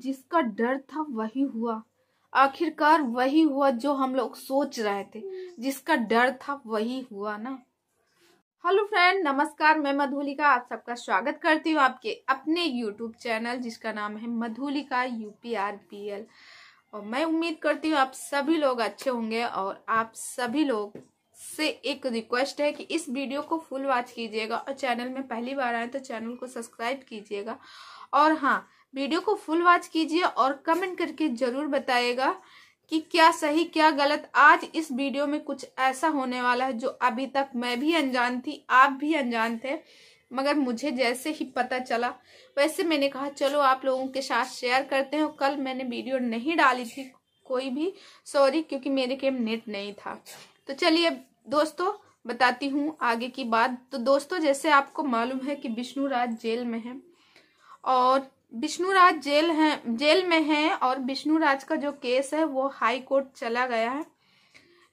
जिसका डर था वही हुआ आखिरकार वही हुआ जो हम लोग सोच रहे थे जिसका डर था वही हुआ ना हेलो फ्रेंड नमस्कार मैं मधुलिका आप सबका स्वागत करती हूँ आपके अपने यूट्यूब चैनल जिसका नाम है Madhulika U P R P L और मैं उम्मीद करती हूँ आप सभी लोग अच्छे होंगे और आप सभी लोग से एक रिक्वेस्ट है कि इस वीडियो को फुल वॉच कीजिएगा और चैनल में पहली बार आए तो चैनल को सब्सक्राइब कीजिएगा और हाँ वीडियो को फुल वॉच कीजिए और कमेंट करके जरूर बताइएगा कि क्या सही क्या गलत आज इस वीडियो में कुछ ऐसा होने वाला है जो अभी तक मैं भी अनजान थी आप भी अनजान थे मगर मुझे जैसे ही पता चला वैसे मैंने कहा चलो आप लोगों के साथ शेयर करते हैं कल मैंने वीडियो नहीं डाली थी कोई भी सॉरी क्योंकि मेरे के नेट नहीं था तो चलिए दोस्तों बताती हूँ आगे की बात तो दोस्तों जैसे आपको मालूम है कि विष्णु राज जेल में है और विष्णुराज जेल हैं जेल में हैं और विष्णुराज का जो केस है वो हाई कोर्ट चला गया है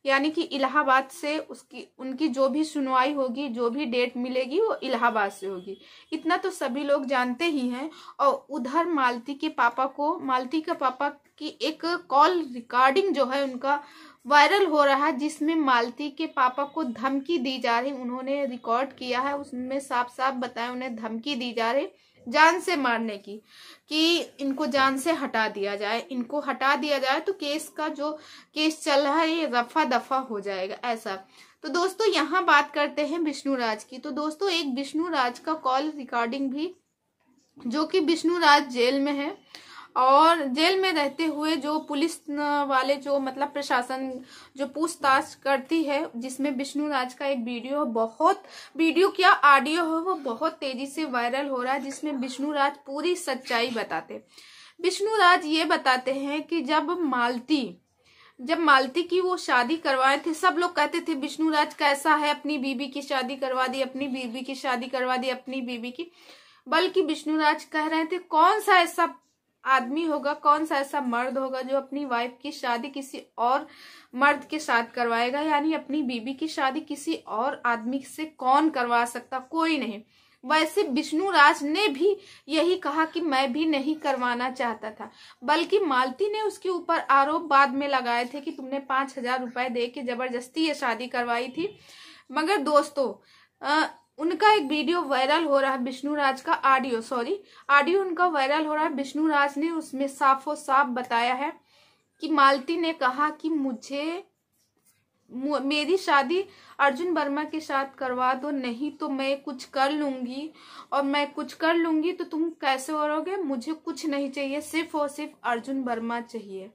यानी कि इलाहाबाद से उसकी उनकी जो भी सुनवाई होगी जो भी डेट मिलेगी वो इलाहाबाद से होगी इतना तो सभी लोग जानते ही हैं और उधर मालती के पापा को मालती के पापा की एक कॉल रिकॉर्डिंग जो है उनका वायरल हो रहा है जिसमें मालती के पापा को धमकी दी जा रही उन्होंने रिकॉर्ड किया है उसमें साफ साफ बताया उन्हें धमकी दी जा रही जान से मारने की कि इनको जान से हटा दिया जाए इनको हटा दिया जाए तो केस का जो केस चल रहा है ये रफा दफा हो जाएगा ऐसा तो दोस्तों यहाँ बात करते हैं विष्णु राज की तो दोस्तों एक विष्णु राज का कॉल रिकॉर्डिंग भी जो कि विष्णु राज जेल में है और जेल में रहते हुए जो पुलिस वाले जो मतलब प्रशासन जो पूछताछ करती है जिसमें विष्णु राज का एक वीडियो बहुत वीडियो क्या ऑडियो है वो बहुत तेजी से वायरल हो रहा है जिसमें विष्णु राज पूरी सच्चाई बताते विष्णु राज ये बताते हैं कि जब मालती जब मालती की वो शादी करवाए थे सब लोग कहते थे विष्णु राज कैसा है अपनी बीबी की शादी करवा दी अपनी बीबी की शादी करवा दी अपनी बीबी की बल्कि विष्णुराज कह रहे थे कौन सा ऐसा आदमी होगा कौन सा ऐसा मर्द होगा जो अपनी वाइफ की शादी किसी और मर्द के साथ करवाएगा यानी अपनी बीबी की शादी किसी और आदमी से कौन करवा सकता कोई नहीं वैसे विष्णु राज ने भी यही कहा कि मैं भी नहीं करवाना चाहता था बल्कि मालती ने उसके ऊपर आरोप बाद में लगाए थे कि तुमने पांच हजार रुपए दे के जबरदस्ती ये शादी करवाई थी मगर दोस्तों उनका एक वीडियो वायरल हो रहा है विष्णु राज का ऑडियो सॉरी ऑडियो उनका वायरल हो रहा है विष्णु राज ने उसमें साफो साफ बताया है कि मालती ने कहा कि मुझे मेरी शादी अर्जुन वर्मा के साथ करवा दो नहीं तो मैं कुछ कर लूंगी और मैं कुछ कर लूंगी तो तुम कैसे करोगे मुझे कुछ नहीं चाहिए सिर्फ और सिर्फ अर्जुन वर्मा चाहिए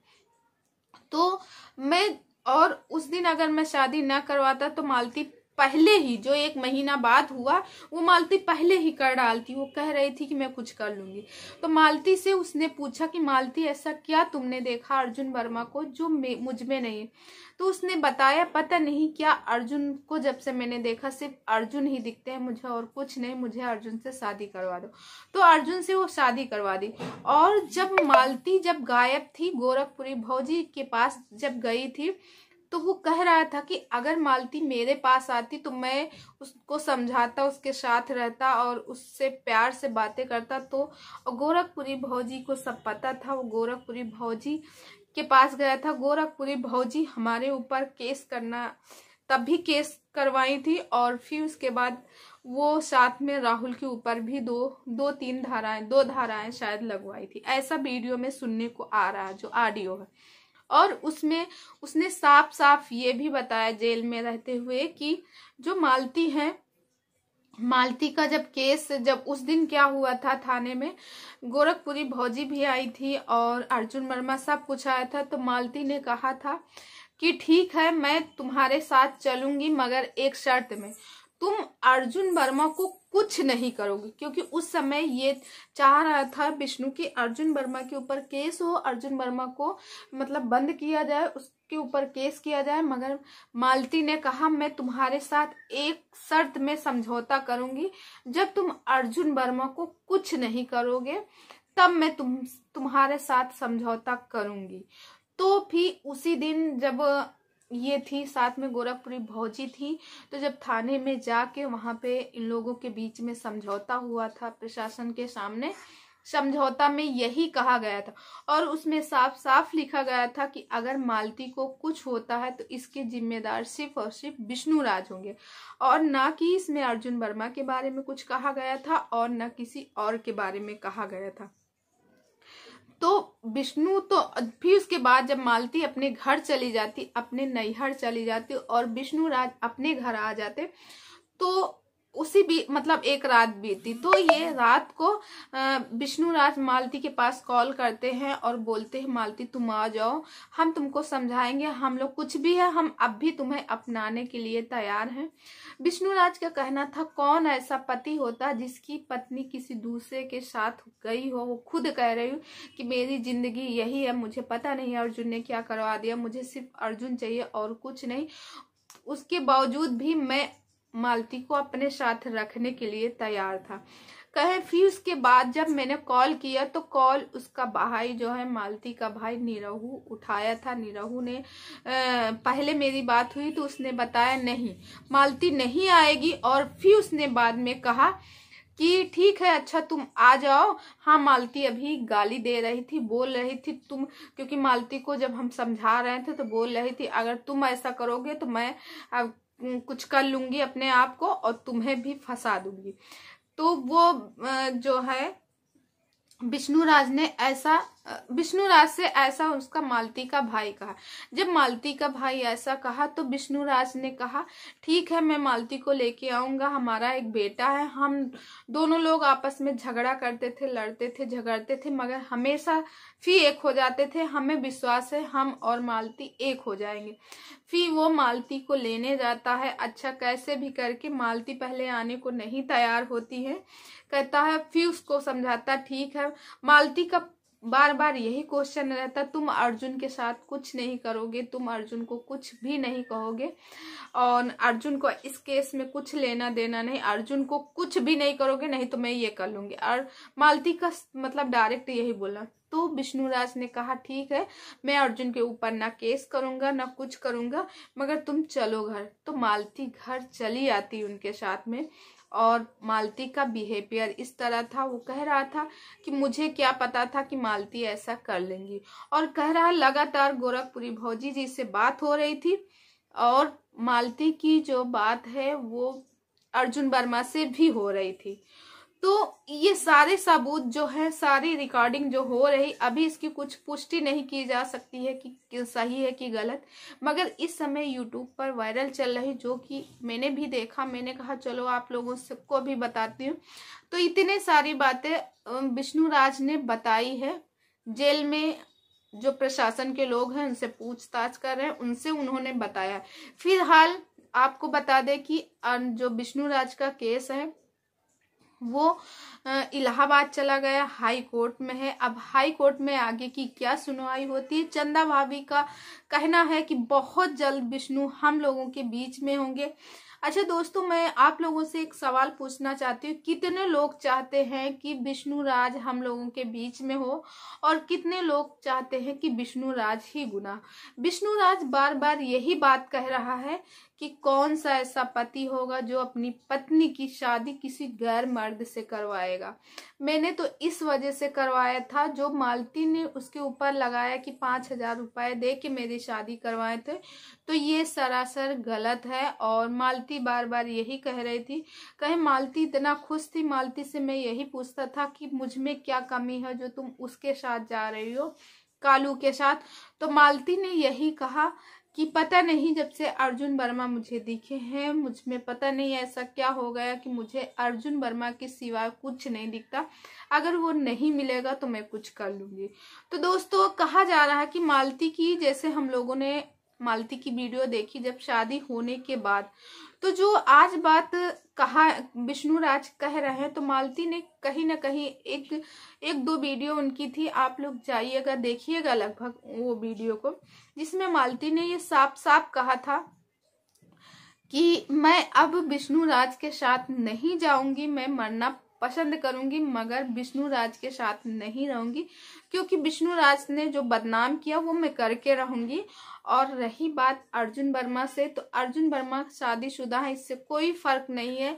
तो मैं और उस दिन अगर मैं शादी ना करवाता तो मालती पहले ही जो एक महीना बाद हुआ वो मालती पहले ही कर डालती वो कह रही थी कि मैं कुछ कर लूंगी तो मालती से उसने पूछा कि मालती ऐसा क्या तुमने देखा अर्जुन वर्मा को जो मुझ में नहीं तो उसने बताया पता नहीं क्या अर्जुन को जब से मैंने देखा सिर्फ अर्जुन ही दिखते हैं मुझे और कुछ नहीं मुझे अर्जुन से शादी करवा दो तो अर्जुन से वो शादी करवा दी और जब मालती जब गायब थी गोरखपुरी भौजी के पास जब गई थी तो वो कह रहा था कि अगर मालती मेरे पास आती तो मैं उसको समझाता उसके साथ रहता और उससे प्यार से बातें करता तो गोरखपुरी भौजी को सब पता था वो गोरखपुरी भौजी के पास गया था गोरखपुरी भौजी हमारे ऊपर केस करना तब भी केस करवाई थी और फिर उसके बाद वो साथ में राहुल के ऊपर भी दो दो तीन धाराएं दो धाराएं शायद लगवाई थी ऐसा वीडियो में सुनने को आ रहा है जो ऑडियो है और उसमें उसने साफ साफ ये भी बताया जेल में रहते हुए कि जो मालती है मालती का जब केस जब उस दिन क्या हुआ था थाने में गोरखपुरी भौजी भी आई थी और अर्जुन वर्मा सब कुछ आया था तो मालती ने कहा था कि ठीक है मैं तुम्हारे साथ चलूंगी मगर एक शर्त में तुम अर्जुन वर्मा को कुछ नहीं करोगे क्योंकि उस समय ये चाह रहा था विष्णु कि अर्जुन वर्मा के ऊपर केस हो अर्जुन वर्मा को मतलब बंद किया जाए उसके ऊपर केस किया जाए मगर मालती ने कहा मैं तुम्हारे साथ एक शर्त में समझौता करूंगी जब तुम अर्जुन वर्मा को कुछ नहीं करोगे तब मैं तुम तुम्हारे साथ समझौता करूंगी तो भी उसी दिन जब ये थी साथ में गोरखपुरी भौजी थी तो जब थाने में जाके वहाँ पे इन लोगों के बीच में समझौता हुआ था प्रशासन के सामने समझौता में यही कहा गया था और उसमें साफ साफ लिखा गया था कि अगर मालती को कुछ होता है तो इसके जिम्मेदार सिर्फ और सिर्फ विष्णु राज होंगे और ना कि इसमें अर्जुन वर्मा के बारे में कुछ कहा गया था और ना किसी और के बारे में कहा गया था तो विष्णु तो फिर उसके बाद जब मालती अपने घर चली जाती अपने नैहर चली जाती और विष्णु राज अपने घर आ जाते तो उसी भी मतलब एक रात बीती तो ये रात को विष्णु राज मालती के पास कॉल करते हैं और बोलते हैं मालती तुम आ जाओ हम तुमको समझाएंगे हम लोग कुछ भी है हम अब भी तुम्हें अपनाने के लिए तैयार हैं विष्णु राज का कहना था कौन ऐसा पति होता जिसकी पत्नी किसी दूसरे के साथ गई हो वो खुद कह रही हूँ कि मेरी जिंदगी यही है मुझे पता नहीं अर्जुन ने क्या करवा दिया मुझे सिर्फ अर्जुन चाहिए और कुछ नहीं उसके बावजूद भी मैं मालती को अपने साथ रखने के लिए तैयार था कहे फिर उसके बाद जब मैंने कॉल किया तो कॉल उसका भाई जो है मालती का भाई निरहू उठाया था निरहू ने आ, पहले मेरी बात हुई तो उसने बताया नहीं मालती नहीं आएगी और फिर उसने बाद में कहा कि ठीक है अच्छा तुम आ जाओ हाँ मालती अभी गाली दे रही थी बोल रही थी तुम क्योंकि मालती को जब हम समझा रहे थे तो बोल रही थी अगर तुम ऐसा करोगे तो मैं अब कुछ कर लूंगी अपने आप को और तुम्हें भी फंसा दूंगी तो वो जो है विष्णु राज ने ऐसा विष्णु राज से ऐसा उसका मालती का भाई कहा जब मालती का भाई ऐसा कहा तो विष्णु राज ने कहा ठीक है मैं मालती को लेके आऊंगा हमारा एक बेटा है हम दोनों लोग आपस में झगड़ा करते थे लड़ते थे झगड़ते थे मगर हमेशा फी एक हो जाते थे हमें विश्वास है हम और मालती एक हो जाएंगे फी वो मालती को लेने जाता है अच्छा कैसे भी करके मालती पहले आने को नहीं तैयार होती है कहता है फिर उसको समझाता ठीक है मालती का बार बार यही क्वेश्चन रहता तुम अर्जुन के साथ कुछ नहीं करोगे तुम अर्जुन को कुछ भी नहीं कहोगे और अर्जुन को इस केस में कुछ लेना देना नहीं अर्जुन को कुछ भी नहीं करोगे नहीं तो मैं ये कर लूंगी और मालती का मतलब डायरेक्ट यही बोला तो विष्णुराज ने कहा ठीक है मैं अर्जुन के ऊपर ना केस करूंगा ना कुछ करूंगा मगर तुम चलो घर तो मालती घर चली आती उनके साथ में और मालती का बिहेवियर इस तरह था वो कह रहा था कि मुझे क्या पता था कि मालती ऐसा कर लेंगी और कह रहा लगातार गोरखपुरी भौजी जी से बात हो रही थी और मालती की जो बात है वो अर्जुन वर्मा से भी हो रही थी तो ये सारे सबूत जो है सारी रिकॉर्डिंग जो हो रही अभी इसकी कुछ पुष्टि नहीं की जा सकती है कि सही है कि गलत मगर इस समय यूट्यूब पर वायरल चल रही जो कि मैंने भी देखा मैंने कहा चलो आप लोगों से को भी बताती हूँ तो इतने सारी बातें विष्णु राज ने बताई है जेल में जो प्रशासन के लोग हैं उनसे पूछताछ कर रहे हैं उनसे उन्होंने बताया फिलहाल आपको बता दें कि जो विष्णु राज का केस है वो इलाहाबाद चला गया हाई कोर्ट में है अब हाई कोर्ट में आगे की क्या सुनवाई होती है चंदा भाभी का कहना है कि बहुत जल्द विष्णु हम लोगों के बीच में होंगे अच्छा दोस्तों मैं आप लोगों से एक सवाल पूछना चाहती हूँ कितने लोग चाहते हैं कि विष्णु राज हम लोगों के बीच में हो और कितने लोग चाहते हैं कि विष्णु राज ही गुना विष्णु राज बार बार यही बात कह रहा है कि कौन सा ऐसा पति होगा जो अपनी पत्नी की शादी किसी गैर मर्द से करवाएगा मैंने तो इस वजह से करवाया था जो मालती ने उसके ऊपर लगाया कि पाँच हजार रुपये दे के मेरी शादी करवाए थे तो ये सरासर गलत है और मालती बार बार यही कह रही थी कहे मालती इतना खुश थी मालती से मैं यही पूछता था कि मुझ में क्या कमी है जो तुम उसके साथ जा रही हो कालू के साथ तो मालती ने यही कहा कि पता नहीं जब से अर्जुन वर्मा मुझे दिखे हैं मुझ में पता नहीं ऐसा क्या हो गया कि मुझे अर्जुन वर्मा के सिवा कुछ नहीं दिखता अगर वो नहीं मिलेगा तो मैं कुछ कर लूँगी तो दोस्तों कहा जा रहा है कि मालती की जैसे हम लोगों ने मालती की वीडियो देखी जब शादी होने के बाद तो जो आज बात कहा विष्णु राज कह रहे हैं तो मालती ने कहीं ना कहीं एक एक दो वीडियो उनकी थी आप लोग जाइएगा देखिएगा लगभग वो वीडियो को जिसमें मालती ने ये साफ साफ कहा था कि मैं अब विष्णु राज के साथ नहीं जाऊंगी मैं मरना पसंद करूंगी मगर विष्णु राज के साथ नहीं रहूंगी क्योंकि विष्णु राज ने जो बदनाम किया वो मैं करके रहूंगी और रही बात अर्जुन वर्मा से तो अर्जुन वर्मा शादीशुदा है इससे कोई फर्क नहीं है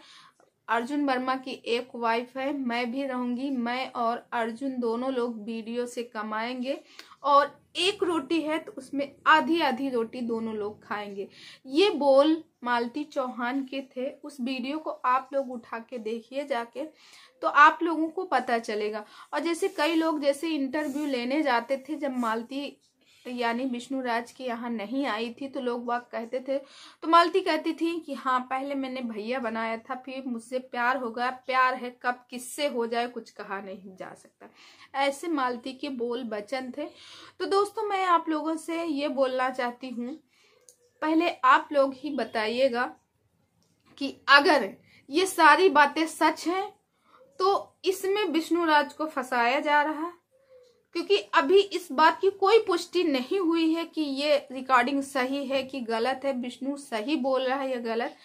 अर्जुन वर्मा की एक वाइफ है मैं भी रहूंगी मैं और अर्जुन दोनों लोग वीडियो से कमाएंगे और एक रोटी है तो उसमें आधी आधी रोटी दोनों लोग खाएंगे ये बोल मालती चौहान के थे उस वीडियो को आप लोग उठा के देखिए जाके तो आप लोगों को पता चलेगा और जैसे कई लोग जैसे इंटरव्यू लेने जाते थे जब मालती यानी विष्णु राज की यहाँ नहीं आई थी तो लोग वाक कहते थे तो मालती कहती थी कि हाँ पहले मैंने भैया बनाया था फिर मुझसे प्यार हो गया प्यार है कब किससे हो जाए कुछ कहा नहीं जा सकता ऐसे मालती के बोल वचन थे तो दोस्तों मैं आप लोगों से ये बोलना चाहती हूँ पहले आप लोग ही बताइएगा कि अगर ये सारी बातें सच हैं तो इसमें विष्णु राज को फंसाया जा रहा है क्योंकि अभी इस बात की कोई पुष्टि नहीं हुई है कि ये रिकॉर्डिंग सही है कि गलत है विष्णु सही बोल रहा है या गलत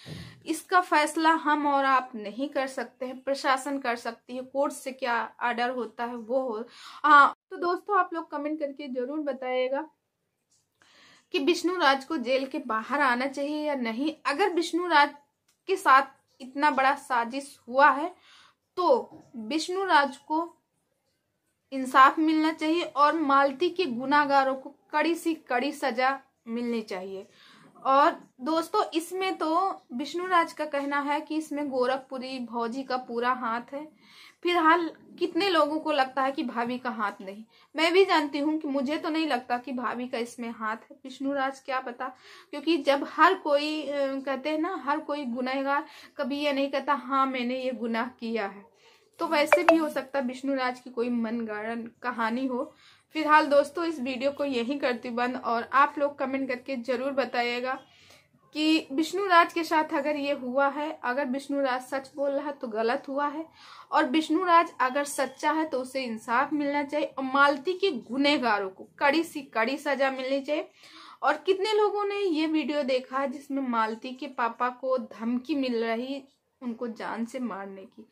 इसका फैसला हम और आप नहीं कर सकते हैं प्रशासन कर सकती है कोर्ट से क्या आर्डर होता है वो हो हाँ तो दोस्तों आप लोग कमेंट करके जरूर बताइएगा कि विष्णु राज को जेल के बाहर आना चाहिए या नहीं अगर विष्णु राज के साथ इतना बड़ा साजिश हुआ है तो विष्णु राज को इंसाफ मिलना चाहिए और मालती के गुनागारों को कड़ी सी कड़ी सजा मिलनी चाहिए और दोस्तों इसमें तो विष्णु राज का कहना है कि इसमें गोरखपुरी भौजी का पूरा हाथ है फिलहाल कितने लोगों को लगता है कि भाभी का हाथ नहीं मैं भी जानती हूँ कि मुझे तो नहीं लगता कि भाभी का इसमें हाथ है विष्णु राज क्या पता क्योंकि जब हर कोई कहते हैं ना हर कोई गुनहगार कभी ये नहीं कहता हाँ मैंने ये गुनाह किया है तो वैसे भी हो सकता विष्णु राज की कोई मनगढ़ कहानी हो फिलहाल दोस्तों इस वीडियो को यहीं करती बंद और आप लोग कमेंट करके ज़रूर बताइएगा कि विष्णु राज के साथ अगर ये हुआ है अगर विष्णु राज सच बोल रहा है तो गलत हुआ है और विष्णु राज अगर सच्चा है तो उसे इंसाफ मिलना चाहिए और मालती के गुनेगारों को कड़ी सी कड़ी सजा मिलनी चाहिए और कितने लोगों ने ये वीडियो देखा है जिसमें मालती के पापा को धमकी मिल रही उनको जान से मारने की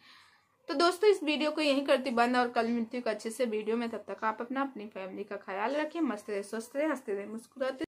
तो दोस्तों इस वीडियो को यहीं करती बंद और कल मिलती हूँ अच्छे से वीडियो में तब तक आप अपना अपनी फैमिली का ख्याल रखें मस्त रहे स्वस्थ रहे हंसते रहे मुस्कुराते